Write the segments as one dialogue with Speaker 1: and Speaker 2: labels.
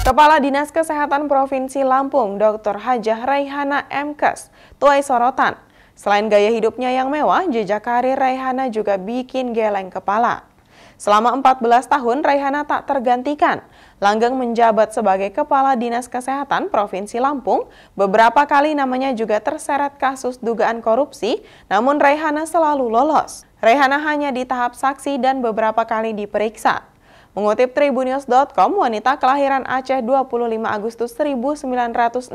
Speaker 1: Kepala Dinas Kesehatan Provinsi Lampung, Dr. Hajah Raihana Mkes, tuai sorotan. Selain gaya hidupnya yang mewah, jejak karir Raihana juga bikin geleng kepala. Selama 14 tahun, Raihana tak tergantikan. Langgeng menjabat sebagai Kepala Dinas Kesehatan Provinsi Lampung, beberapa kali namanya juga terseret kasus dugaan korupsi, namun Raihana selalu lolos. Raihana hanya di tahap saksi dan beberapa kali diperiksa. Mengutip Tribunnews.com, wanita kelahiran Aceh 25 Agustus 1963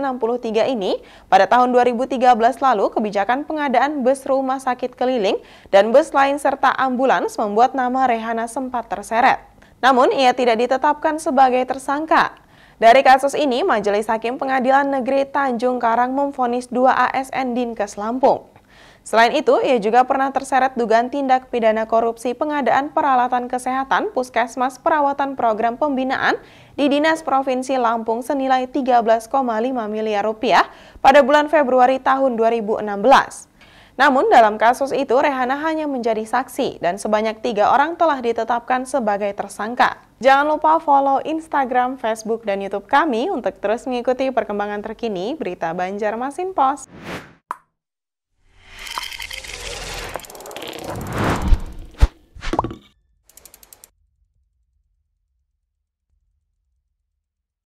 Speaker 1: ini pada tahun 2013 lalu kebijakan pengadaan bus rumah sakit keliling dan bus lain serta ambulans membuat nama Rehana sempat terseret. Namun ia tidak ditetapkan sebagai tersangka. Dari kasus ini, Majelis Hakim Pengadilan Negeri Tanjung Karang memfonis dua ASN Dinkes Lampung. Selain itu, ia juga pernah terseret dugaan tindak pidana korupsi pengadaan peralatan kesehatan Puskesmas Perawatan Program Pembinaan di Dinas Provinsi Lampung senilai 13,5 miliar rupiah pada bulan Februari tahun 2016. Namun dalam kasus itu Rehana hanya menjadi saksi dan sebanyak tiga orang telah ditetapkan sebagai tersangka. Jangan lupa follow Instagram, Facebook, dan Youtube kami untuk terus mengikuti perkembangan terkini berita Banjarmasin Post.